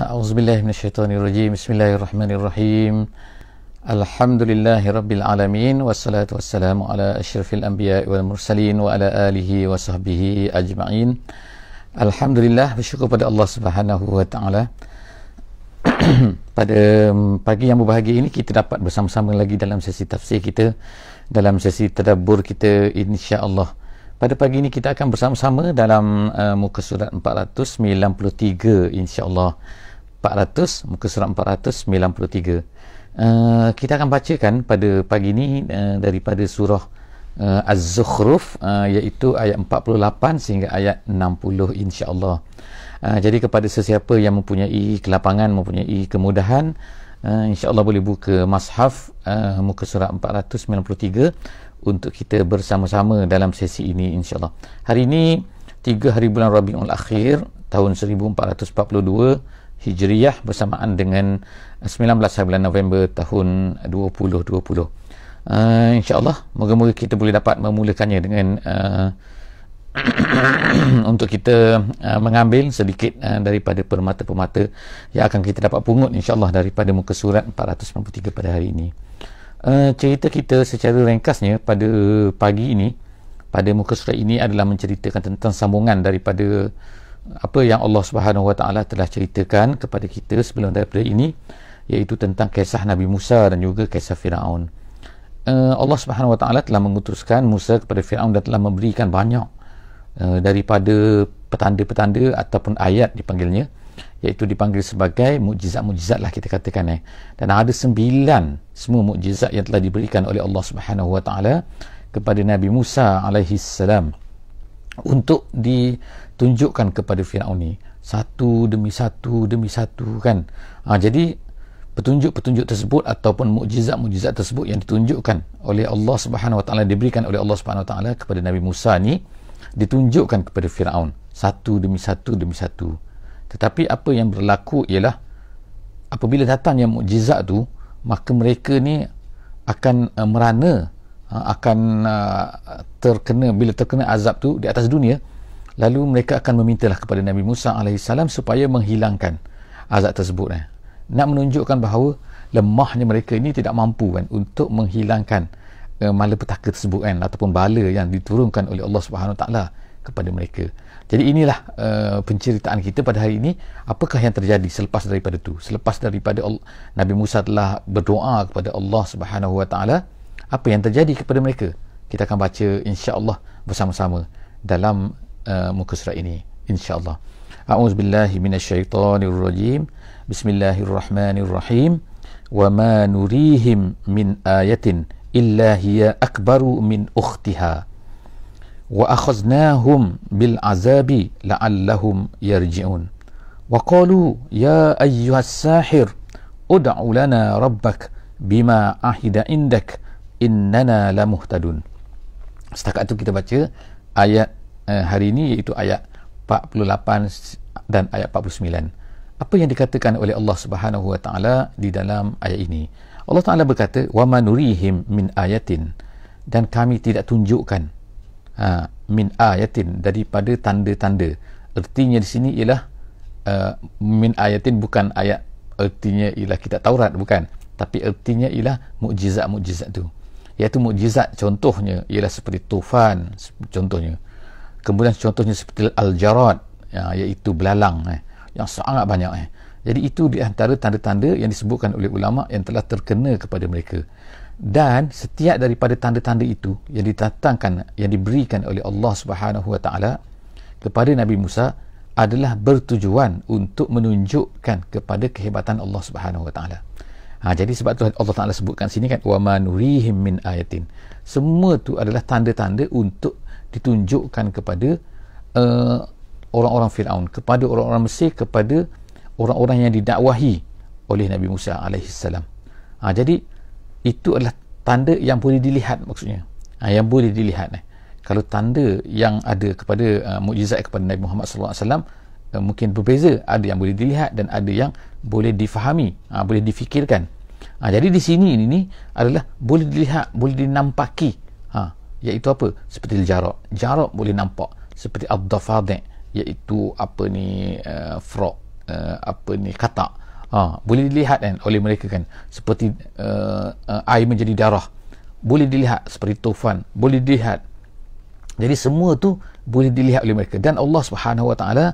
أعوذ بالله من الشيطان الرجيم بسم الله الرحمن الرحيم الحمد لله رب العالمين والصلاة والسلام على أشرف الأنبياء Alhamdulillah وعلى آله وصحبه أجمعين الحمد لله pada pada mm, pagi yang berbahagia ini kita dapat bersama-sama lagi dalam sesi tafsir kita dalam sesi tadabbur kita insya-Allah pada pagi ini kita akan bersama-sama dalam uh, muka surat 493 insya-Allah 400 muka surat 493 uh, eh, kita akan bacakan pada pagi ini uh, eh, daripada surah uh, Az-Zukhruf uh, iaitu ayat 48 sehingga ayat 60 insya-Allah. Uh, jadi kepada sesiapa yang mempunyai kelapangan mempunyai kemudahan uh, insya-Allah boleh buka mushaf uh, muka surat 493 untuk kita bersama-sama dalam sesi ini insya-Allah. Hari ini 3 hari bulan Rabiul Akhir tahun 1442 Hijriah bersamaan dengan 19 November tahun 2020. Uh, ah, InsyaAllah, moga-moga kita boleh dapat memulakannya dengan uh, untuk kita uh, mengambil sedikit uh, daripada permata-permata yang akan kita dapat pungut insyaAllah daripada muka surat 493 pada hari ini. Uh, cerita kita secara ringkasnya pada pagi ini, pada muka surat ini adalah menceritakan tentang sambungan daripada apa yang Allah Subhanahu Wa Taala telah ceritakan kepada kita sebelum daripada ini iaitu tentang kisah Nabi Musa dan juga kisah Firaun. Eh, Allah Subhanahu Wa Taala telah mengutuskan Musa kepada Firaun dan telah memberikan banyak eh, daripada petanda-petanda ataupun ayat dipanggilnya iaitu dipanggil sebagai mukjizat-mukjizat lah kita katakan eh. Dan ada sembilan semua mukjizat yang telah diberikan oleh Allah Subhanahu Wa Taala kepada Nabi Musa alaihi salam untuk di tunjukkan kepada Firaun ni satu demi satu demi satu kan ha, jadi petunjuk-petunjuk tersebut ataupun mukjizat-mukjizat tersebut yang ditunjukkan oleh Allah Subhanahu Wa Taala diberikan oleh Allah Subhanahu Wa Taala kepada Nabi Musa ni ditunjukkan kepada Firaun satu demi satu demi satu tetapi apa yang berlaku ialah apabila datangnya mukjizat tu maka mereka ni akan uh, merana uh, akan uh, terkena bila terkena azab tu di atas dunia Lalu mereka akan memintalah kepada Nabi Musa AS supaya menghilangkan azab tersebut. Eh. Nak menunjukkan bahawa lemahnya mereka ini tidak mampu kan, untuk menghilangkan uh, eh, malapetaka tersebut kan, ataupun bala yang diturunkan oleh Allah Subhanahu Taala kepada mereka. Jadi inilah uh, penceritaan kita pada hari ini. Apakah yang terjadi selepas daripada itu? Selepas daripada Allah, Nabi Musa telah berdoa kepada Allah Subhanahu Wa Taala, apa yang terjadi kepada mereka? Kita akan baca insya-Allah bersama-sama dalam uh, muka surat ini insyaallah a'udzu billahi minasyaitonir rajim bismillahirrahmanirrahim wa ma nurihim min ayatin illa hiya akbaru min ukhtiha wa akhadnahum bil azabi la'allahum yarji'un wa qalu ya ayyuhas sahir ud'u lana rabbak bima ahida indak innana lamuhtadun setakat itu kita baca ayat Eh, hari ini iaitu ayat 48 dan ayat 49. Apa yang dikatakan oleh Allah Subhanahu Wa Taala di dalam ayat ini? Allah Taala berkata, "Wa manurihim min ayatin" dan kami tidak tunjukkan ha, min ayatin daripada tanda-tanda. Ertinya di sini ialah uh, min ayatin bukan ayat ertinya ialah kita Taurat bukan, tapi ertinya ialah mukjizat-mukjizat tu. Iaitu mukjizat contohnya ialah seperti tufan contohnya kemudian contohnya seperti al-jarad ya, iaitu belalang eh, yang sangat banyak eh. jadi itu di antara tanda-tanda yang disebutkan oleh ulama yang telah terkena kepada mereka dan setiap daripada tanda-tanda itu yang ditatangkan yang diberikan oleh Allah Subhanahu Wa Taala kepada Nabi Musa adalah bertujuan untuk menunjukkan kepada kehebatan Allah Subhanahu Wa Taala. Ha, jadi sebab tu Allah Taala sebutkan sini kan wa manurihim min ayatin. Semua tu adalah tanda-tanda untuk ditunjukkan kepada uh, orang-orang Firaun, kepada orang-orang Mesir, kepada orang-orang yang didakwahi oleh Nabi Musa alaihi Ha, jadi itu adalah tanda yang boleh dilihat maksudnya. Ha, yang boleh dilihat eh. Kalau tanda yang ada kepada uh, mukjizat kepada Nabi Muhammad sallallahu alaihi wasallam eh, mungkin berbeza ada yang boleh dilihat dan ada yang boleh difahami ha, boleh difikirkan ha, jadi di sini ini adalah boleh dilihat boleh dinampaki iaitu apa seperti jarak jarak boleh nampak seperti abdafadik iaitu apa ni uh, frog uh, apa ni katak ha, boleh dilihat kan oleh mereka kan seperti uh, uh, air menjadi darah boleh dilihat seperti tufan boleh dilihat jadi semua tu boleh dilihat oleh mereka dan Allah Subhanahu Wa Taala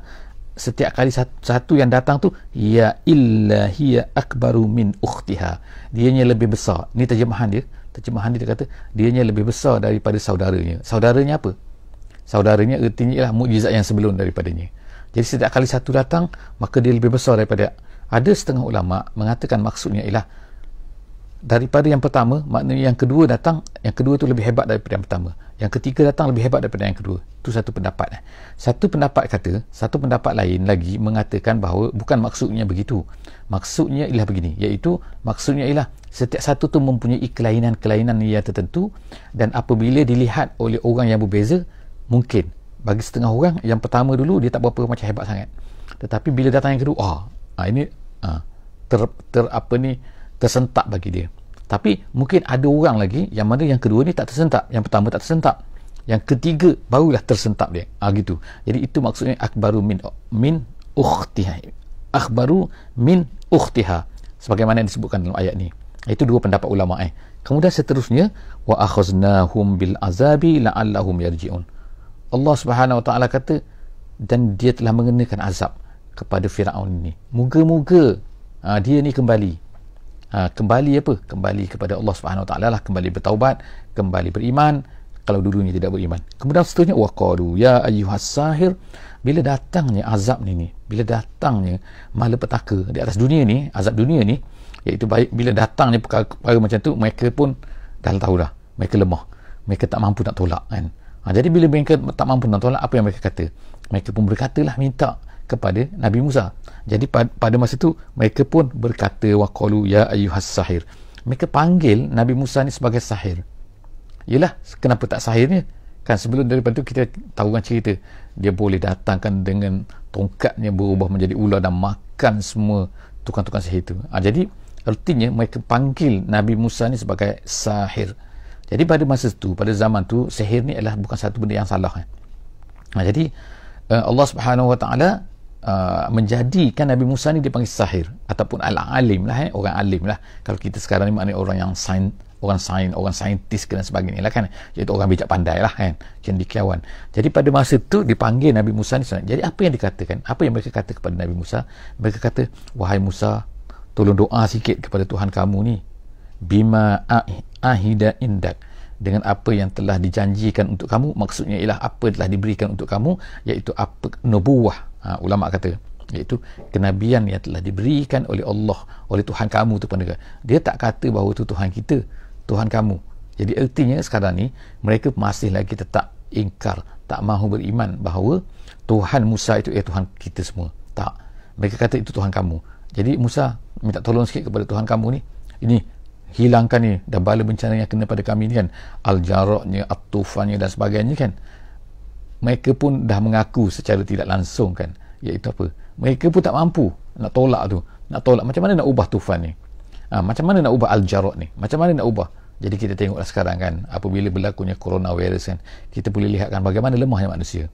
setiap kali satu yang datang tu ya illa hiya akbaru min ukhtiha dia lebih besar ni terjemahan dia terjemahan dia kata dianya lebih besar daripada saudaranya saudaranya apa saudaranya ertinya ialah mujizat yang sebelum daripadanya jadi setiap kali satu datang maka dia lebih besar daripada ada setengah ulama mengatakan maksudnya ialah daripada yang pertama maknanya yang kedua datang yang kedua tu lebih hebat daripada yang pertama yang ketiga datang lebih hebat daripada yang kedua itu satu pendapat eh. satu pendapat kata satu pendapat lain lagi mengatakan bahawa bukan maksudnya begitu maksudnya ialah begini iaitu maksudnya ialah setiap satu tu mempunyai kelainan-kelainan yang tertentu dan apabila dilihat oleh orang yang berbeza mungkin bagi setengah orang yang pertama dulu dia tak berapa macam hebat sangat tetapi bila datang yang kedua ah oh, ini ah, ter, ter apa ni tersentak bagi dia tapi mungkin ada orang lagi yang mana yang kedua ni tak tersentak yang pertama tak tersentak yang ketiga barulah tersentak dia ha, gitu jadi itu maksudnya akbaru min min ukhtiha akbaru min ukhtiha sebagaimana yang disebutkan dalam ayat ni itu dua pendapat ulama eh kemudian seterusnya wa akhaznahum bil azabi la'allahum yarji'un Allah Subhanahu wa taala kata dan dia telah mengenakan azab kepada Firaun ini. Moga-moga ah, dia ni kembali. Ah, kembali apa kembali kepada Allah Subhanahu Wa Taala lah kembali bertaubat kembali beriman kalau dulunya tidak beriman kemudian seterusnya waqadu ya ayyuhas sahir bila datangnya azab ni ni bila datangnya malapetaka di atas dunia ni azab dunia ni iaitu baik bila datangnya perkara, perkara macam tu mereka pun dah tahu dah mereka lemah mereka tak mampu nak tolak kan ha, jadi bila mereka tak mampu nak tolak apa yang mereka kata mereka pun berkatalah minta kepada Nabi Musa. Jadi pad, pada masa itu mereka pun berkata waqalu ya ayyuhas sahir. Mereka panggil Nabi Musa ni sebagai sahir. Yalah, kenapa tak sahirnya? Kan sebelum daripada tu kita tahu kan cerita dia boleh datangkan dengan tongkatnya berubah menjadi ular dan makan semua tukang-tukang sihir itu. Ha, jadi artinya mereka panggil Nabi Musa ni sebagai sahir. Jadi pada masa itu, pada zaman tu sihir ni adalah bukan satu benda yang salah. Ha, jadi eh, Allah Subhanahu Wa Taala Uh, menjadikan Nabi Musa ni dipanggil sahir ataupun al-alim lah eh? orang alim lah kalau kita sekarang ni maknanya orang yang sains orang sains orang saintis dan sebagainya lah kan iaitu orang bijak pandai lah kan cendekiawan jadi pada masa tu dipanggil Nabi Musa ni jadi apa yang dikatakan apa yang mereka kata kepada Nabi Musa mereka kata wahai Musa tolong doa sikit kepada Tuhan kamu ni bima ahida indak dengan apa yang telah dijanjikan untuk kamu maksudnya ialah apa telah diberikan untuk kamu iaitu apa nubuah uh, ulama kata iaitu kenabian yang telah diberikan oleh Allah oleh Tuhan kamu tu pun dia tak kata bahawa tu Tuhan kita Tuhan kamu jadi ertinya sekarang ni mereka masih lagi tetap ingkar tak mahu beriman bahawa Tuhan Musa itu ialah eh, Tuhan kita semua tak mereka kata itu Tuhan kamu jadi Musa minta tolong sikit kepada Tuhan kamu ni ini hilangkan ni dan bala bencana yang kena pada kami ni kan al-jaraknya dan sebagainya kan mereka pun dah mengaku secara tidak langsung kan iaitu apa mereka pun tak mampu nak tolak tu nak tolak macam mana nak ubah tufan ni ha, macam mana nak ubah al-jarak ni macam mana nak ubah jadi kita tengoklah sekarang kan apabila berlakunya coronavirus kan kita boleh lihatkan bagaimana lemahnya manusia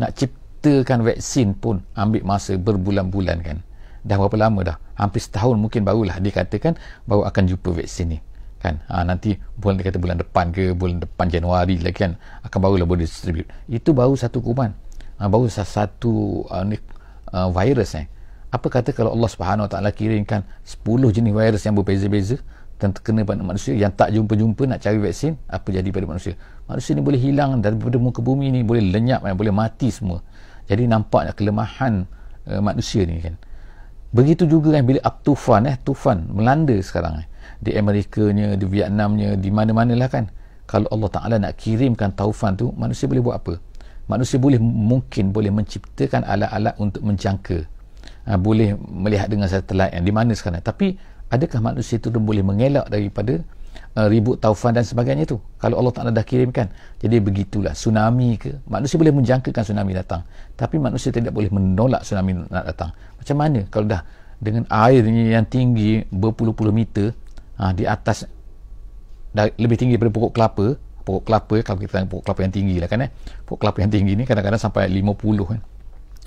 nak ciptakan vaksin pun ambil masa berbulan-bulan kan dah berapa lama dah hampir setahun mungkin barulah dikatakan baru akan jumpa vaksin ni kan ha, nanti bulan kata bulan depan ke bulan depan Januari lah kan akan barulah boleh distribute itu baru satu kuman ha, baru satu uh, ni, uh, virus eh apa kata kalau Allah Subhanahu taala kirimkan 10 jenis virus yang berbeza-beza dan terkena pada manusia yang tak jumpa-jumpa nak cari vaksin apa jadi pada manusia manusia ni boleh hilang daripada muka bumi ni boleh lenyap kan? boleh mati semua jadi nampaknya kelemahan uh, manusia ni kan Begitu juga kan bila up tufan eh, tufan melanda sekarang eh. Di Amerikanya, di Vietnamnya, di mana mana lah kan. Kalau Allah Ta'ala nak kirimkan taufan tu, manusia boleh buat apa? Manusia boleh mungkin boleh menciptakan alat-alat untuk menjangka. Ha, boleh melihat dengan satelit yang di mana sekarang. Tapi adakah manusia itu boleh mengelak daripada Uh, ribut taufan dan sebagainya itu, kalau Allah Ta'ala dah kirimkan jadi begitulah tsunami ke manusia boleh menjangkakan tsunami datang tapi manusia tidak boleh menolak tsunami nak datang macam mana kalau dah dengan airnya yang tinggi berpuluh-puluh meter ha, di atas dah lebih tinggi daripada pokok kelapa pokok kelapa kalau kita tengok pokok kelapa yang tinggi lah kan eh? pokok kelapa yang tinggi ni kadang-kadang sampai 50 kan eh?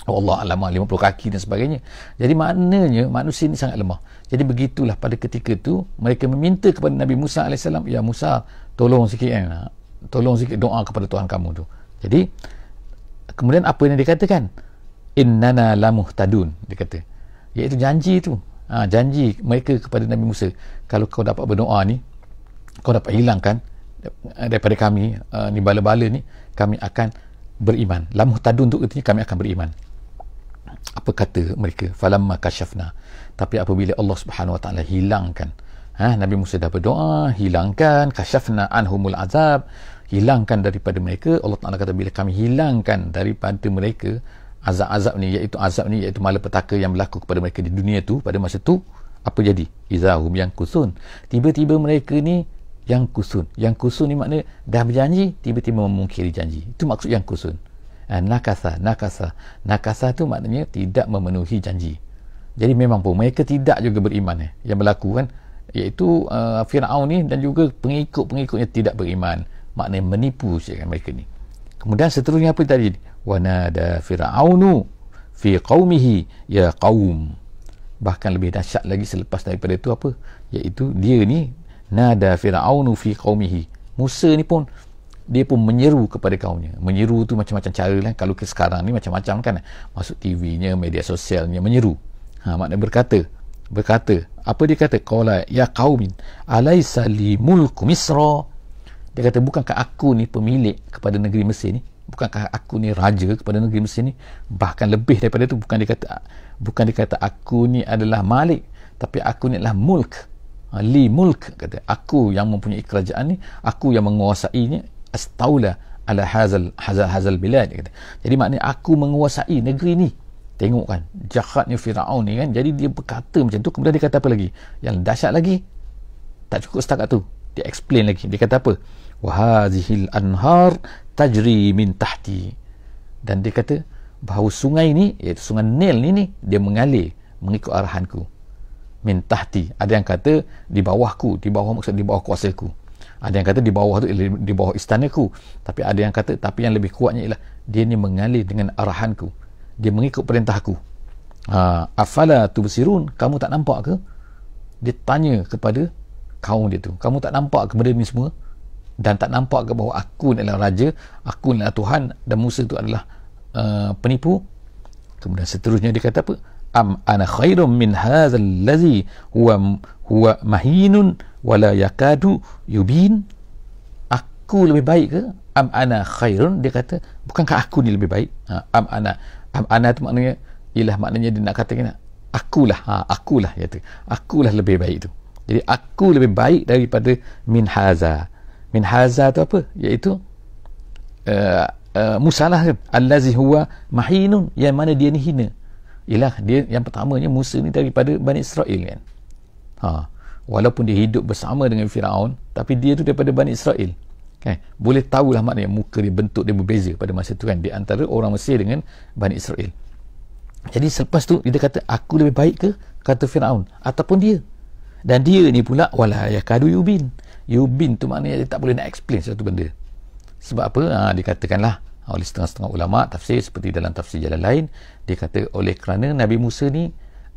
Allah alam 50 kaki dan sebagainya jadi maknanya manusia ini sangat lemah jadi begitulah pada ketika itu mereka meminta kepada Nabi Musa AS ya Musa tolong sikit eh? tolong sikit doa kepada Tuhan kamu tu jadi kemudian apa yang dikatakan innana lamuh tadun dia kata iaitu janji tu ha, janji mereka kepada Nabi Musa kalau kau dapat berdoa ni kau dapat hilangkan eh, daripada kami uh, ni bala-bala ni kami akan beriman lamuh tadun tu katanya kami akan beriman apa kata mereka falamma kashafna tapi apabila Allah Subhanahu wa taala hilangkan ha Nabi Musa dah berdoa hilangkan kashafna anhumul azab hilangkan daripada mereka Allah Taala kata bila kami hilangkan daripada mereka azab-azab ni iaitu azab ni iaitu malapetaka yang berlaku kepada mereka di dunia tu pada masa tu apa jadi izahum yang kusun tiba-tiba mereka ni yang kusun yang kusun ni makna dah berjanji tiba-tiba memungkiri janji itu maksud yang kusun Eh, nakasa nakasa nakasa tu maknanya tidak memenuhi janji jadi memang pun mereka tidak juga beriman eh, yang berlaku kan iaitu uh, Fir'aun ni dan juga pengikut-pengikutnya tidak beriman maknanya menipu cakap mereka ni kemudian seterusnya apa tadi wanada Fir'aunu fi qawmihi ya qawm bahkan lebih dahsyat lagi selepas daripada itu apa iaitu dia ni nada Fir'aunu fi qawmihi Musa ni pun dia pun menyeru kepada kaumnya menyeru tu macam-macam cara lah kalau ke sekarang ni macam-macam kan masuk TV-nya media sosialnya menyeru ha, makna berkata berkata apa dia kata qala ya qaumin alaysa li mulku misra dia kata bukankah aku ni pemilik kepada negeri Mesir ni bukankah aku ni raja kepada negeri Mesir ni bahkan lebih daripada tu bukan dia kata bukan dia kata aku ni adalah malik tapi aku ni adalah mulk ha, li mulk kata aku yang mempunyai kerajaan ni aku yang menguasainya astaula ala hazal hazal hazal bilad kata. Jadi maknanya aku menguasai negeri ni. Tengok kan, jahatnya Firaun ni kan. Jadi dia berkata macam tu, kemudian dia kata apa lagi? Yang dahsyat lagi. Tak cukup setakat tu. Dia explain lagi. Dia kata apa? Wahazihil anhar tajri min tahti. Dan dia kata bahawa sungai ni, iaitu sungai Nil ni ni, dia mengalir mengikut arahanku. Min tahti. Ada yang kata di bawahku, di bawah maksud di bawah kuasa ku ada yang kata di bawah tu di bawah istanaku tapi ada yang kata tapi yang lebih kuatnya ialah dia ni mengalir dengan arahanku dia mengikut perintahku ha, afala bersirun? kamu tak nampak ke dia tanya kepada kaum dia tu kamu tak nampak ke benda ni semua dan tak nampak ke bahawa aku ni adalah raja aku ni adalah Tuhan dan Musa tu adalah uh, penipu kemudian seterusnya dia kata apa am ana khairun min hazal ladzi huwa huwa mahinun wala yakadu yubin aku lebih baik ke am ana khairun dia kata bukankah aku ni lebih baik ha, am ana am ana tu maknanya ialah maknanya dia nak kata kena akulah ha, akulah kata akulah lebih baik tu jadi aku lebih baik daripada min haza min haza tu apa iaitu uh, eh, Uh, eh, Musa lah allazi huwa mahinun yang mana dia ni hina ialah dia yang pertamanya Musa ni daripada Bani Israel kan ha walaupun dia hidup bersama dengan Firaun tapi dia tu daripada Bani Israel kan boleh tahulah maknanya muka dia bentuk dia berbeza pada masa tu kan di antara orang Mesir dengan Bani Israel jadi selepas tu dia kata aku lebih baik ke kata Firaun ataupun dia dan dia ni pula wala yakadu yubin yubin tu maknanya dia tak boleh nak explain satu benda sebab apa ha, dikatakanlah oleh setengah-setengah ulama tafsir seperti dalam tafsir jalan lain dia kata oleh kerana Nabi Musa ni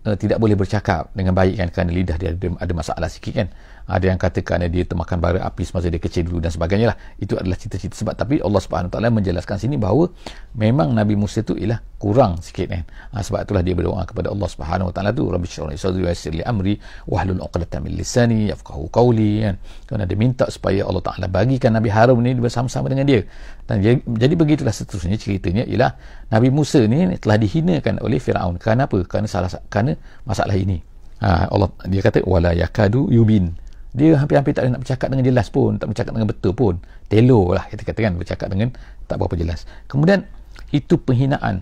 uh, tidak boleh bercakap dengan baik kan kerana lidah dia ada, ada masalah sikit kan ada yang katakan dia temakan bara api semasa dia kecil dulu dan sebagainya lah itu adalah cerita-cerita sebab tapi Allah Subhanahu Taala menjelaskan sini bahawa memang Nabi Musa tu ialah kurang sikit kan ha, sebab itulah dia berdoa kepada Allah SWT tu Rabbi syurani sadri wa li amri wahlul uqlatan min lisani yafqahu qawli kan kerana dia minta supaya Allah Taala bagikan Nabi Harun ni bersama-sama dengan dia dan dia, jadi begitulah seterusnya ceritanya ialah Nabi Musa ni telah dihinakan oleh Firaun kenapa kerana salah kerana masalah ini ha, Allah dia kata wala yakadu yubin dia hampir-hampir tak nak bercakap dengan jelas pun tak bercakap dengan betul pun telo lah kita kata kan bercakap dengan tak berapa jelas kemudian itu penghinaan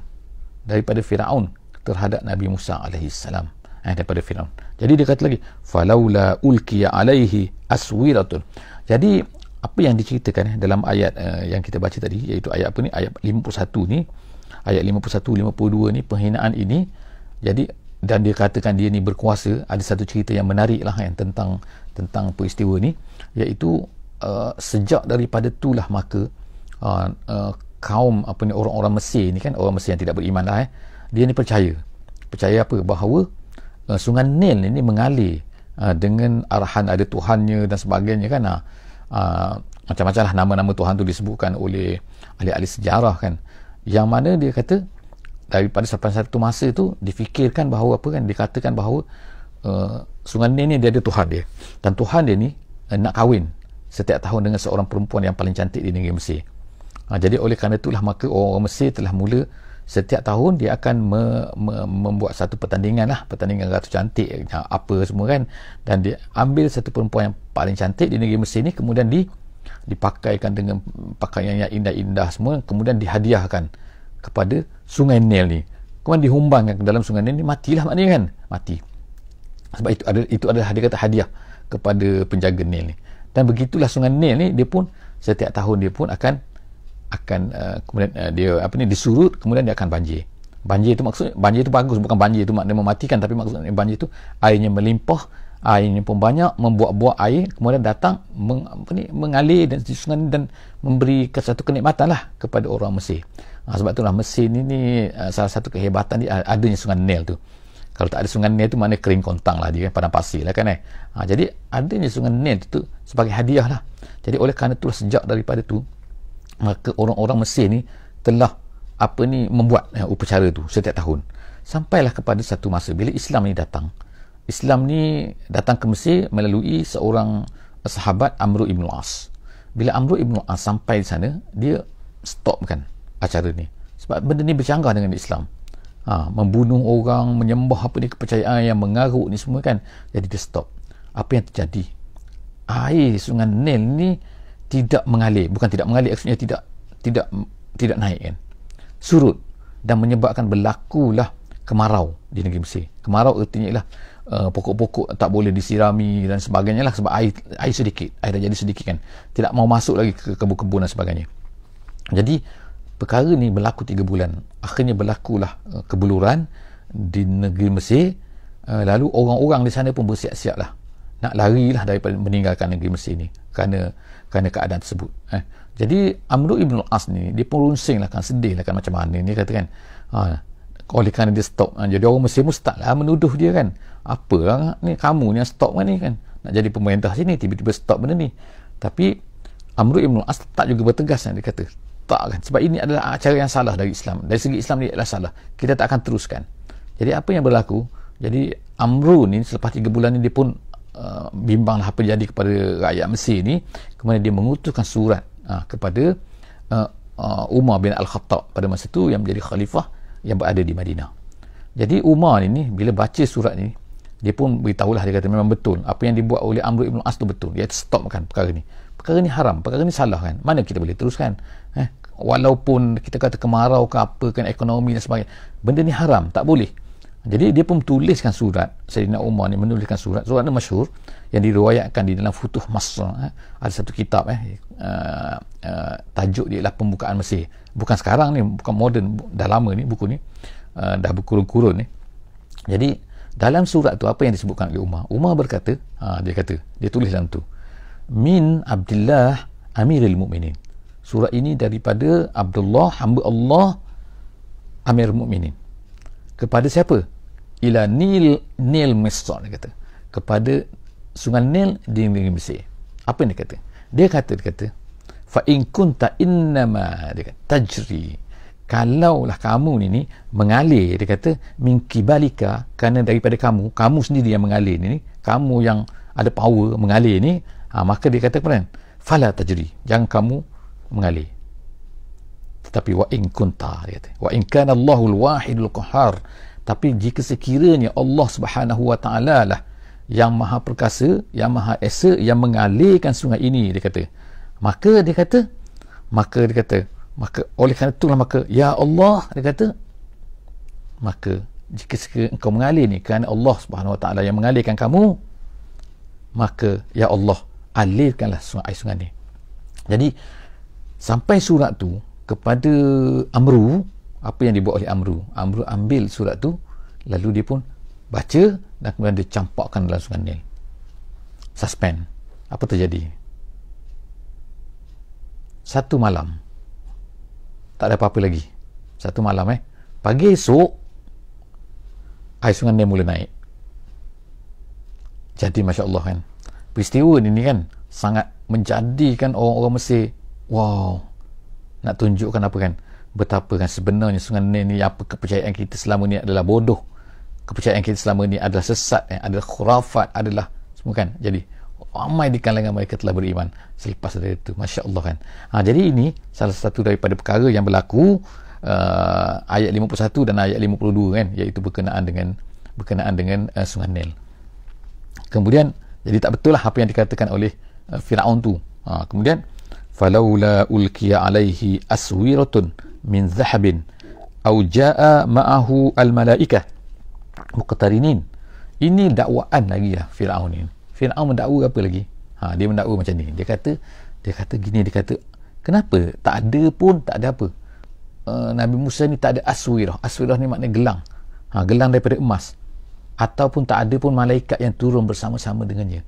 daripada Firaun terhadap Nabi Musa alaihi salam eh, daripada Firaun jadi dia kata lagi falaula ulkiya alaihi aswiratun jadi apa yang diceritakan eh, dalam ayat eh, yang kita baca tadi iaitu ayat apa ni ayat 51 ni ayat 51 52 ni penghinaan ini jadi dan dia katakan dia ni berkuasa ada satu cerita yang menarik lah yang eh, tentang tentang peristiwa ni iaitu uh, sejak daripada itulah maka uh, uh, kaum apa ni orang-orang Mesir ni kan orang Mesir yang tidak beriman lah eh dia ni percaya percaya apa bahawa uh, sungai Nil ni mengalir uh, dengan arahan ada Tuhannya dan sebagainya kan uh, macam-macam lah nama-nama Tuhan tu disebutkan oleh ahli-ahli sejarah kan yang mana dia kata daripada sampai satu masa tu difikirkan bahawa apa kan dikatakan bahawa Eh, sungai Nil ni dia ada Tuhan dia dan Tuhan dia ni uh, nak kahwin setiap tahun dengan seorang perempuan yang paling cantik di negeri Mesir ha, jadi oleh kerana itulah maka orang-orang Mesir telah mula setiap tahun dia akan me, me, membuat satu pertandingan lah pertandingan ratu cantik ha, apa semua kan dan dia ambil satu perempuan yang paling cantik di negeri Mesir ni kemudian di dipakaikan dengan pakaian yang indah-indah semua kemudian dihadiahkan kepada sungai Nil ni kemudian dihumbangkan ke dalam sungai Nil ni matilah maknanya kan mati sebab itu ada itu adalah dia kata hadiah kepada penjaga Nil ni dan begitulah sungai Nil ni dia pun setiap tahun dia pun akan akan uh, kemudian uh, dia apa ni disurut kemudian dia akan banjir banjir itu maksud banjir itu bagus bukan banjir itu maknanya mematikan tapi maksudnya banjir itu airnya melimpah airnya pun banyak membuat-buat air kemudian datang meng, apa ni, mengalir dan sungai dan memberi satu kenikmatan lah kepada orang Mesir ha, sebab itulah Mesir ini, ini uh, salah satu kehebatan dia, adanya sungai Nil tu kalau tak ada sungai Nil tu mana kering kontang lah dia padang pasir lah kan eh ha, jadi adanya sungai Nil tu, tu sebagai hadiah lah jadi oleh kerana tu sejak daripada tu maka orang-orang Mesir ni telah apa ni membuat eh, upacara tu setiap tahun sampailah kepada satu masa bila Islam ni datang Islam ni datang ke Mesir melalui seorang sahabat Amru Ibn As bila Amru Ibn As sampai di sana dia stopkan acara ni sebab benda ni bercanggah dengan Islam ha, membunuh orang menyembah apa ni kepercayaan yang mengaruk ni semua kan jadi dia stop apa yang terjadi air sungai Nil ni tidak mengalir bukan tidak mengalir maksudnya tidak tidak tidak naik kan surut dan menyebabkan berlakulah kemarau di negeri Mesir kemarau artinya ialah uh, pokok-pokok tak boleh disirami dan sebagainya lah sebab air air sedikit air dah jadi sedikit kan tidak mau masuk lagi ke kebun-kebun dan sebagainya jadi perkara ni berlaku 3 bulan akhirnya berlakulah uh, kebuluran di negeri Mesir uh, lalu orang-orang di sana pun bersiap-siaplah nak larilah daripada meninggalkan negeri Mesir ni kerana kerana keadaan tersebut eh. jadi Amru Ibn as ni dia pun runsing lah kan sedih lah kan macam mana ni kata kan ha, oleh kerana dia stop ha, jadi orang Mesir pun start lah menuduh dia kan apa lah ni kamu ni yang stop kan ni kan nak jadi pemerintah sini tiba-tiba stop benda ni tapi Amru Ibn as tak juga bertegas kan dia kata stop kan sebab ini adalah acara ah, yang salah dari Islam dari segi Islam ni adalah salah kita tak akan teruskan jadi apa yang berlaku jadi Amru ni selepas 3 bulan ni dia pun uh, ah, bimbanglah apa jadi kepada rakyat Mesir ni kemudian dia mengutuskan surat uh, kepada uh, Umar bin Al-Khattab pada masa tu yang menjadi khalifah yang berada di Madinah jadi Umar ni, ni bila baca surat ni dia pun beritahu lah dia kata memang betul apa yang dibuat oleh Amru ibn As tu betul dia stopkan perkara ni perkara ni haram perkara ni salah kan mana kita boleh teruskan eh? walaupun kita kata kemarau ke apa kan ekonomi dan sebagainya benda ni haram tak boleh jadi dia pun tuliskan surat Sayyidina Umar ni menuliskan surat surat ni masyur yang diruayatkan di dalam Futuh Masra eh. ada satu kitab eh. Uh, uh, tajuk dia ialah Pembukaan Mesir bukan sekarang ni bukan modern dah lama ni buku ni uh, dah berkurun-kurun ni jadi dalam surat tu apa yang disebutkan oleh Umar Umar berkata uh, dia kata dia tulis dalam tu Min Abdullah Amiril Mukminin. Surah ini daripada Abdullah hamba Allah Amir Mukminin kepada siapa ila Nil Nil Mesor dia kata kepada sungai Nil di negeri Mesir apa yang dia kata dia kata dia kata fa in kunta innama dia kata tajri kalaulah kamu ni ni mengalir dia kata min kibalika kerana daripada kamu kamu sendiri yang mengalir ni ni kamu yang ada power mengalir ni ha, maka dia kata kepada fala tajri jangan kamu mengalih. Tetapi wa in kunta dia kata. Wa in kana Allahu wahidul qahhar. Tapi jika sekiranya Allah Subhanahu wa taala lah yang maha perkasa, yang maha esa yang mengalirkan sungai ini dia kata. Maka dia kata maka dia kata maka oleh kerana itulah maka ya Allah dia kata maka jika sekiranya engkau mengalir ni kerana Allah Subhanahu wa taala yang mengalirkan kamu maka ya Allah alirkanlah sungai-sungai ni. Jadi sampai surat tu kepada Amru apa yang dibuat oleh Amru Amru ambil surat tu lalu dia pun baca dan kemudian dia campakkan dalam sungai Nil suspend apa terjadi satu malam tak ada apa-apa lagi satu malam eh pagi esok air sungai Nil mula naik jadi Masya Allah kan peristiwa ni, kan sangat menjadikan orang-orang Mesir wow nak tunjukkan apa kan betapa kan sebenarnya sebenarnya ni apa kepercayaan kita selama ni adalah bodoh kepercayaan kita selama ni adalah sesat eh? adalah khurafat adalah semua kan jadi ramai di kalangan mereka telah beriman selepas dari itu Masya Allah kan ha, jadi ini salah satu daripada perkara yang berlaku uh, ayat 51 dan ayat 52 kan iaitu berkenaan dengan berkenaan dengan uh, Sungai Nil kemudian jadi tak betul lah apa yang dikatakan oleh uh, Fir'aun tu ha, kemudian فلولا ألقي عليه أسويرة من ذهب أو جاء معه الملائكة مقترنين ini dakwaan lagi lah Fir'aun ni Fir'aun mendakwa apa lagi ha, dia mendakwa macam ni dia kata dia kata gini dia kata kenapa tak ada pun tak ada apa uh, Nabi Musa ni tak ada aswirah aswirah ni maknanya gelang ha, gelang daripada emas ataupun tak ada pun malaikat yang turun bersama-sama dengannya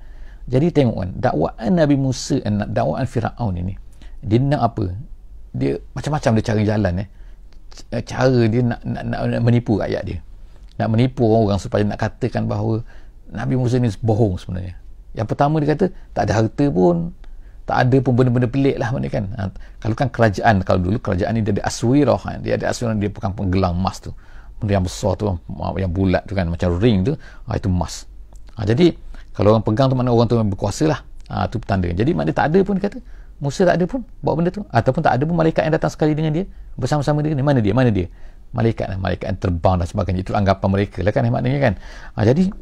jadi tengok kan, dakwaan Nabi Musa dan dakwaan Firaun ini, dia nak apa? Dia macam-macam dia cari jalan eh. Cara dia nak, nak, nak, nak menipu rakyat dia. Nak menipu orang-orang supaya nak katakan bahawa Nabi Musa ni bohong sebenarnya. Yang pertama dia kata, tak ada harta pun. Tak ada pun benda-benda pelik lah mana kan. Ha, kalau kan kerajaan, kalau dulu kerajaan ni dia ada aswirah kan. Dia ada aswira, dia pegang penggelang emas tu. Benda yang besar tu, yang bulat tu kan, macam ring tu, ha, itu emas. Ha, jadi, kalau orang pegang tu mana orang tu berkuasa lah ha, tu tanda jadi maknanya tak ada pun kata Musa tak ada pun buat benda tu ataupun tak ada pun malaikat yang datang sekali dengan dia bersama-sama dia mana dia mana dia malaikat lah malaikat yang terbang dan sebagainya itu anggapan mereka lah kan maknanya kan ha, jadi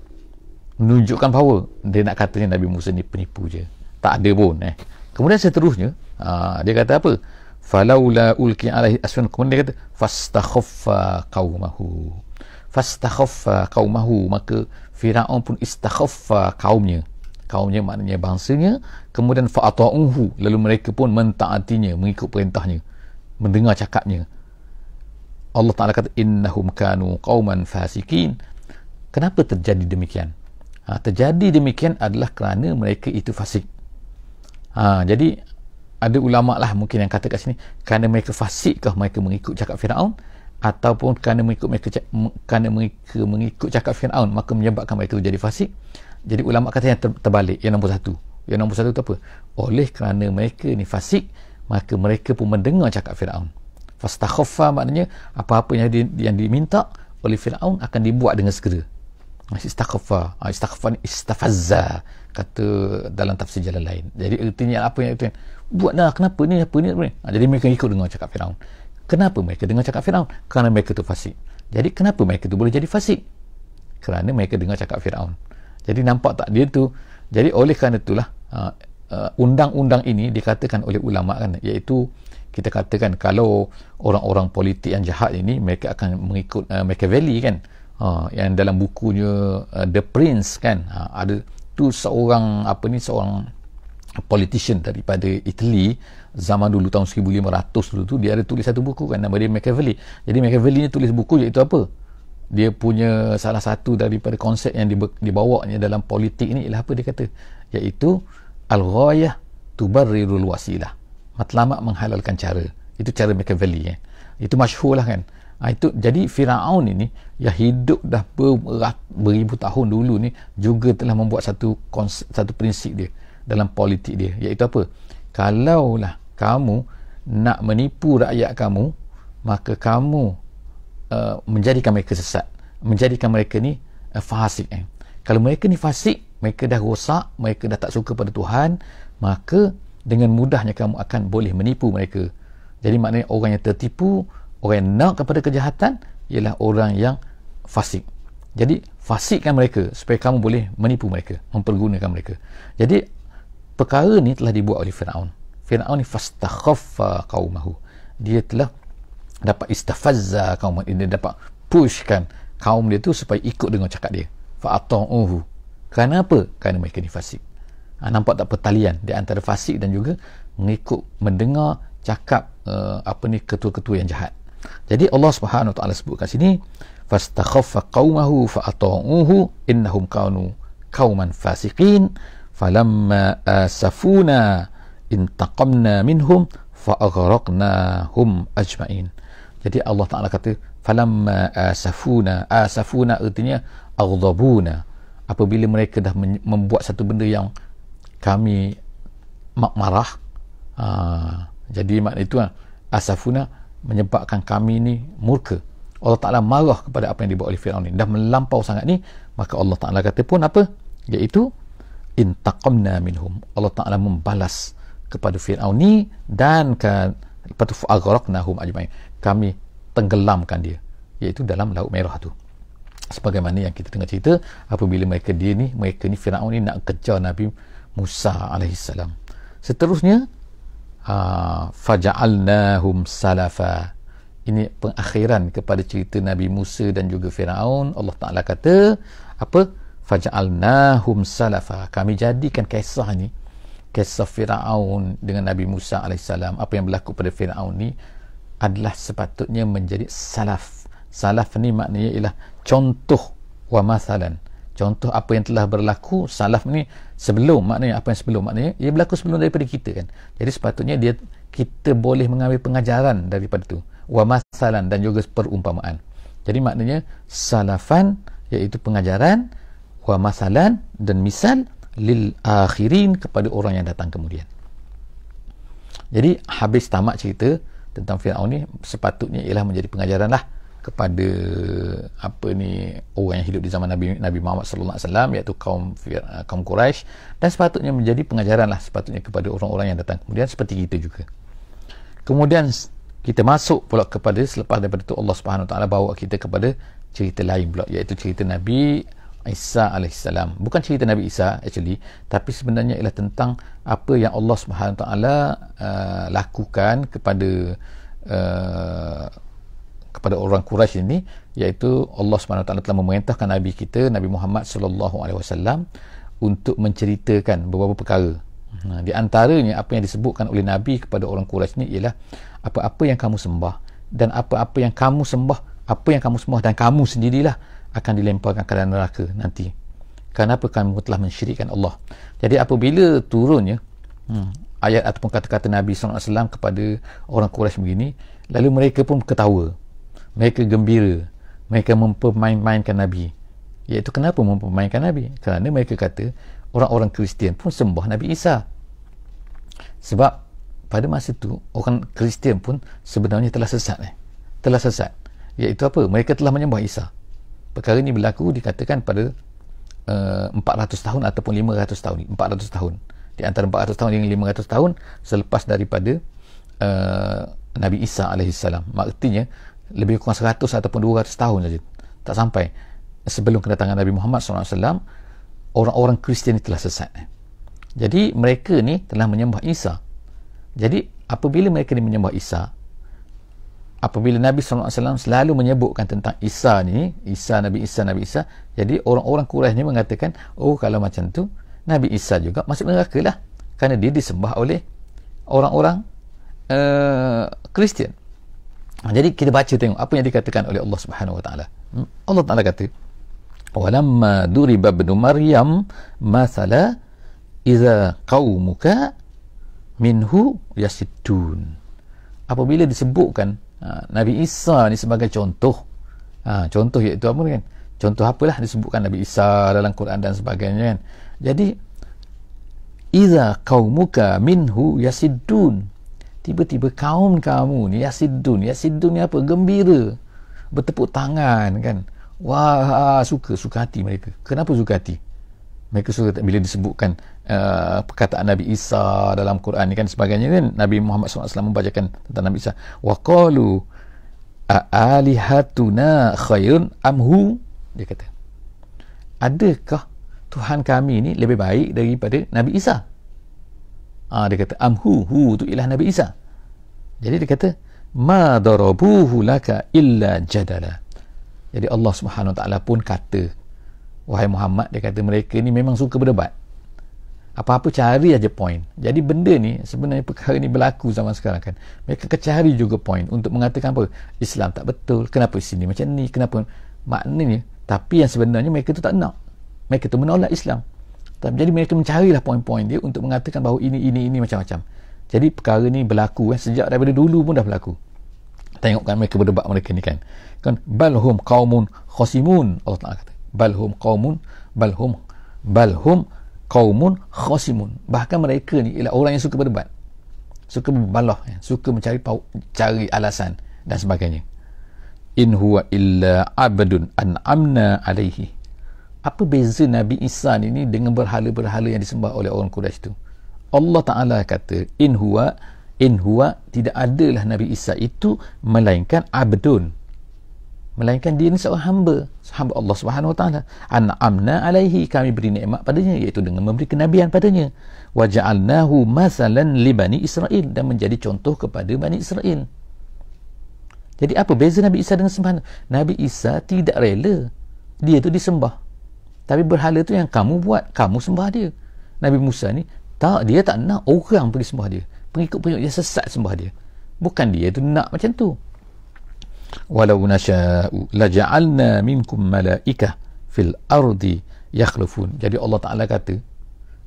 menunjukkan power dia nak katanya Nabi Musa ni penipu je tak ada pun eh. kemudian seterusnya ha, dia kata apa falaula ulki alaih aswan kemudian dia kata fastakhaffa qaumahu fastakhaffa qaumahu maka Firaun pun istakhaffa kaumnya kaumnya maknanya bangsanya kemudian fa'ata'uhu lalu mereka pun mentaatinya mengikut perintahnya mendengar cakapnya Allah Ta'ala kata innahum kanu qauman fasikin kenapa terjadi demikian ha, terjadi demikian adalah kerana mereka itu fasik ha, jadi ada ulama lah mungkin yang kata kat sini kerana mereka fasik kah mereka mengikut cakap Firaun ataupun kerana mengikut mereka kerana mereka mengikut cakap Firaun maka menyebabkan mereka itu jadi fasik jadi ulama kata yang ter, terbalik yang nombor satu yang nombor satu itu apa oleh kerana mereka ni fasik maka mereka pun mendengar cakap Firaun fastakhaffa maknanya apa-apa yang di, yang diminta oleh Firaun akan dibuat dengan segera ah, istakhaffa ah, istakhaffa ni istafazza kata dalam tafsir jalan lain jadi ertinya apa yang itu buatlah kenapa ni apa ni, apa ni. Ah, jadi mereka ikut dengar cakap Firaun Kenapa mereka dengar cakap Fir'aun? Kerana mereka tu fasik. Jadi kenapa mereka tu boleh jadi fasik? Kerana mereka dengar cakap Fir'aun. Jadi nampak tak dia tu? Jadi oleh kerana itulah ah, ah, undang-undang ini dikatakan oleh ulama kan iaitu kita katakan kalau orang-orang politik yang jahat ini mereka akan mengikut uh, ah, Machiavelli kan uh, yang dalam bukunya uh, The Prince kan uh, ada tu seorang apa ni seorang politician daripada Italy zaman dulu tahun 1500 dulu tu dia ada tulis satu buku kan nama dia Machiavelli jadi Machiavelli ni tulis buku iaitu apa dia punya salah satu daripada konsep yang dibawanya dalam politik ni ialah apa dia kata iaitu Al-Ghayah Tubarrirul Wasilah matlamat menghalalkan cara itu cara Machiavelli kan itu masyhur lah kan ha, itu jadi Firaun ini yang hidup dah ber, beribu tahun dulu ni juga telah membuat satu konsep, satu prinsip dia dalam politik dia iaitu apa kalaulah kamu nak menipu rakyat kamu maka kamu uh, menjadikan mereka sesat menjadikan mereka ni uh, fasik eh. kalau mereka ni fasik mereka dah rosak mereka dah tak suka pada Tuhan maka dengan mudahnya kamu akan boleh menipu mereka jadi maknanya orang yang tertipu orang yang nak kepada kejahatan ialah orang yang fasik jadi fasikkan mereka supaya kamu boleh menipu mereka mempergunakan mereka jadi perkara ni telah dibuat oleh Firaun. Firaun ni fastakhaffa qaumahu. Dia telah dapat istafazza kaum dia dapat pushkan kaum dia tu supaya ikut dengan cakap dia. Fa atauhu. Kenapa? Kerana mereka ni fasik. Ha, nampak tak pertalian di antara fasik dan juga mengikut mendengar cakap uh, apa ni ketua-ketua yang jahat. Jadi Allah Subhanahu taala sebut kat sini fastakhaffa qaumahu fa atauhu innahum kaunu kauman fasikin asafuna intaqamna minhum, منهم فأغرقناهم ajma'in. jadi Allah Ta'ala kata falamma asafuna asafuna artinya aghdabuna apabila mereka dah membuat satu benda yang kami mak marah ha, jadi mak itu ha, asafuna menyebabkan kami ni murka Allah Ta'ala marah kepada apa yang dibuat oleh Fir'aun ni dah melampau sangat ni maka Allah Ta'ala kata pun apa iaitu intaqamna minhum Allah Ta'ala membalas kepada Fir'aun ni dan ke patu agraqnahum ajmain kami tenggelamkan dia iaitu dalam laut merah tu sebagaimana yang kita tengah cerita apabila mereka dia ni mereka ni Firaun ni nak kejar Nabi Musa alaihi salam seterusnya ah, faja'alnahum salafa ini pengakhiran kepada cerita Nabi Musa dan juga Firaun Allah Taala kata apa faja'alnahum salafa kami jadikan kisah ni kisah Firaun dengan Nabi Musa AS apa yang berlaku pada Firaun ni adalah sepatutnya menjadi salaf salaf ni maknanya ialah contoh wa masalan contoh apa yang telah berlaku salaf ni sebelum maknanya apa yang sebelum maknanya ia berlaku sebelum daripada kita kan jadi sepatutnya dia kita boleh mengambil pengajaran daripada tu wa masalan dan juga perumpamaan jadi maknanya salafan iaitu pengajaran wa masalan dan misal lil akhirin kepada orang yang datang kemudian jadi habis tamat cerita tentang Fir'aun ni sepatutnya ialah menjadi pengajaran lah kepada apa ni orang yang hidup di zaman Nabi Nabi Muhammad sallallahu alaihi wasallam iaitu kaum Fir, eh, kaum Quraisy dan sepatutnya menjadi pengajaran lah sepatutnya kepada orang-orang yang datang kemudian seperti kita juga. Kemudian kita masuk pula kepada selepas daripada itu Allah Subhanahu taala bawa kita kepada cerita lain pula iaitu cerita Nabi Isa AS bukan cerita Nabi Isa actually tapi sebenarnya ialah tentang apa yang Allah SWT uh, lakukan kepada uh, kepada orang Quraisy ini iaitu Allah SWT telah memerintahkan Nabi kita Nabi Muhammad SAW untuk menceritakan beberapa perkara di antaranya apa yang disebutkan oleh Nabi kepada orang Quraisy ini ialah apa-apa yang kamu sembah dan apa-apa yang kamu sembah apa yang kamu sembah dan kamu sendirilah akan dilemparkan ke dalam neraka nanti kenapa kamu telah mensyirikkan Allah jadi apabila turunnya hmm, ayat ataupun kata-kata Nabi SAW kepada orang Quraisy begini lalu mereka pun ketawa mereka gembira mereka mempermain-mainkan Nabi iaitu kenapa mempermainkan Nabi kerana mereka kata orang-orang Kristian pun sembah Nabi Isa sebab pada masa itu orang Kristian pun sebenarnya telah sesat eh? telah sesat iaitu apa mereka telah menyembah Isa perkara ini berlaku dikatakan pada uh, eh, 400 tahun ataupun 500 tahun 400 tahun di antara 400 tahun dengan 500 tahun selepas daripada uh, Nabi Isa AS maknanya lebih kurang 100 ataupun 200 tahun saja tak sampai sebelum kedatangan Nabi Muhammad SAW orang-orang Kristian ini telah sesat jadi mereka ni telah menyembah Isa jadi apabila mereka ni menyembah Isa apabila Nabi SAW selalu menyebutkan tentang Isa ni Isa Nabi Isa Nabi Isa jadi orang-orang Quraisy ni mengatakan oh kalau macam tu Nabi Isa juga masuk neraka lah kerana dia disembah oleh orang-orang eh, Kristian -orang, uh, jadi kita baca tengok apa yang dikatakan oleh Allah Subhanahu Wa hmm. Allah Taala kata walamma duriba ibnu maryam masala iza qaumuka minhu yasidun apabila disebutkan Ha, Nabi Isa ni sebagai contoh ha, contoh iaitu apa kan contoh apalah disebutkan Nabi Isa dalam Quran dan sebagainya kan jadi iza qaumuka minhu yasidun. tiba-tiba kaum kamu ni yasidun, yasiddun ni apa gembira bertepuk tangan kan wah suka suka hati mereka kenapa suka hati mereka suka bila disebutkan uh, perkataan Nabi Isa dalam Quran ni kan sebagainya kan Nabi Muhammad SAW membacakan tentang Nabi Isa waqalu aalihatuna khairun amhu dia kata adakah Tuhan kami ni lebih baik daripada Nabi Isa Ah dia kata amhu hu tu ilah Nabi Isa jadi dia kata ma darabuhu laka illa jadala jadi Allah Subhanahu taala pun kata Wahai Muhammad, dia kata mereka ni memang suka berdebat. Apa-apa cari aja point. Jadi benda ni, sebenarnya perkara ni berlaku zaman sekarang kan. Mereka kecari juga point untuk mengatakan apa? Islam tak betul. Kenapa sini macam ni? Kenapa? Maknanya, tapi yang sebenarnya mereka tu tak nak. Mereka tu menolak Islam. Jadi mereka mencarilah point-point dia untuk mengatakan bahawa ini, ini, ini, macam-macam. Jadi perkara ni berlaku kan. Sejak daripada dulu pun dah berlaku. Tengokkan mereka berdebat mereka ni kan. Kan, balhum qawmun khosimun. Allah Ta'ala kata balhum qaumun balhum balhum qaumun khosimun bahkan mereka ni ialah orang yang suka berdebat suka berbaloh suka mencari cari alasan dan sebagainya in huwa illa abadun an'amna alaihi apa beza Nabi Isa ni, ni dengan berhala-berhala yang disembah oleh orang Quraisy tu Allah Ta'ala kata in huwa in huwa tidak adalah Nabi Isa itu melainkan abadun melainkan dia ni seorang hamba hamba Allah Subhanahu Wa Taala an amna alaihi kami beri nikmat padanya iaitu dengan memberi kenabian padanya wa ja'alnahu masalan li bani Israil dan menjadi contoh kepada bani Israil jadi apa beza Nabi Isa dengan sembahan Nabi Isa tidak rela dia tu disembah tapi berhala tu yang kamu buat kamu sembah dia Nabi Musa ni tak dia tak nak orang pergi sembah dia pengikut-pengikut dia sesat sembah dia bukan dia tu nak macam tu Walau nashau, نشاء لجعلنا منكم malaika fil ardi يخلفون jadi Allah Ta'ala kata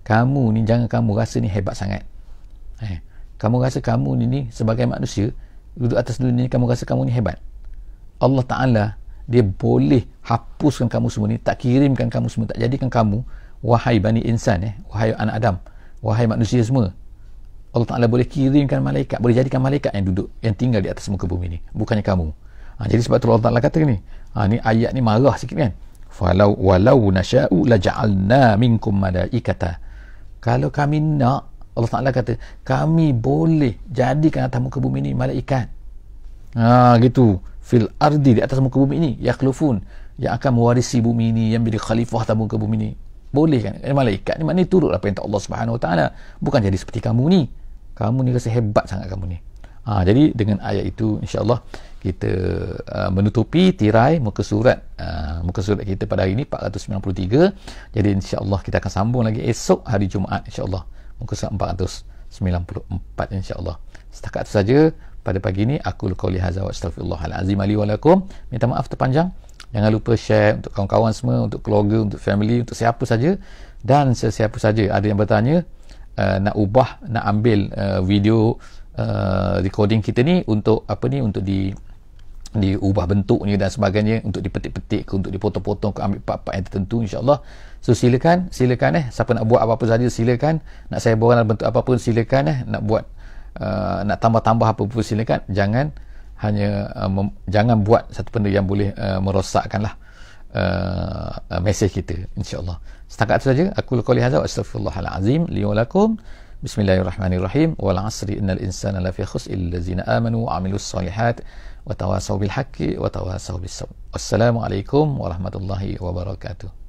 kamu ni jangan kamu rasa ni hebat sangat eh, kamu rasa kamu ni ni sebagai manusia duduk atas dunia ni kamu rasa kamu ni hebat Allah Ta'ala dia boleh hapuskan kamu semua ni tak kirimkan kamu semua tak jadikan kamu wahai bani insan eh, wahai anak Adam wahai manusia semua Allah Ta'ala boleh kirimkan malaikat boleh jadikan malaikat yang duduk yang tinggal di atas muka bumi ni bukannya kamu Ha, jadi sebab tu Allah Taala kata ni. Ha, ni ayat ni marah sikit kan. Falau walau nasya'u laja'alna minkum malaikata. Kalau kami nak Allah Taala kata, kami boleh jadikan atas muka bumi ni malaikat. Ha gitu. Fil ardi di atas muka bumi ni yakhlufun yang akan mewarisi bumi ni yang menjadi khalifah atas muka bumi ni. Boleh kan? Ini malaikat ni maknanya turut lah yang Allah Subhanahu Wa Taala bukan jadi seperti kamu ni. Kamu ni rasa hebat sangat kamu ni. Ha, jadi dengan ayat itu insyaAllah kita uh, menutupi tirai muka surat uh, muka surat kita pada hari ini 493 jadi insyaAllah kita akan sambung lagi esok hari Jumaat insyaAllah muka surat 494 insyaAllah setakat itu saja pada pagi ini aku lukauli hazawat astagfirullahalazim alaikum minta maaf terpanjang jangan lupa share untuk kawan-kawan semua untuk keluarga untuk family untuk siapa saja dan sesiapa saja ada yang bertanya uh, nak ubah nak ambil uh, video video Uh, recording kita ni untuk apa ni untuk di diubah bentuknya dan sebagainya untuk dipetik-petik ke untuk dipotong-potong ke ambil part-part yang tertentu insyaAllah so silakan silakan eh siapa nak buat apa-apa saja silakan nak saya buat dalam bentuk apa pun silakan eh nak buat uh, nak tambah-tambah apa pun silakan jangan hanya uh, jangan buat satu benda yang boleh uh, merosakkan lah uh, uh, mesej kita insyaAllah setakat itu saja aku lakukan lihazab astagfirullahalazim liulakum بسم الله الرحمن الرحيم والعصر إن الإنسان لفي خسر الذين آمنوا وعملوا الصالحات وتواصوا بالحق وتواصوا بالصبر والسلام عليكم ورحمة الله وبركاته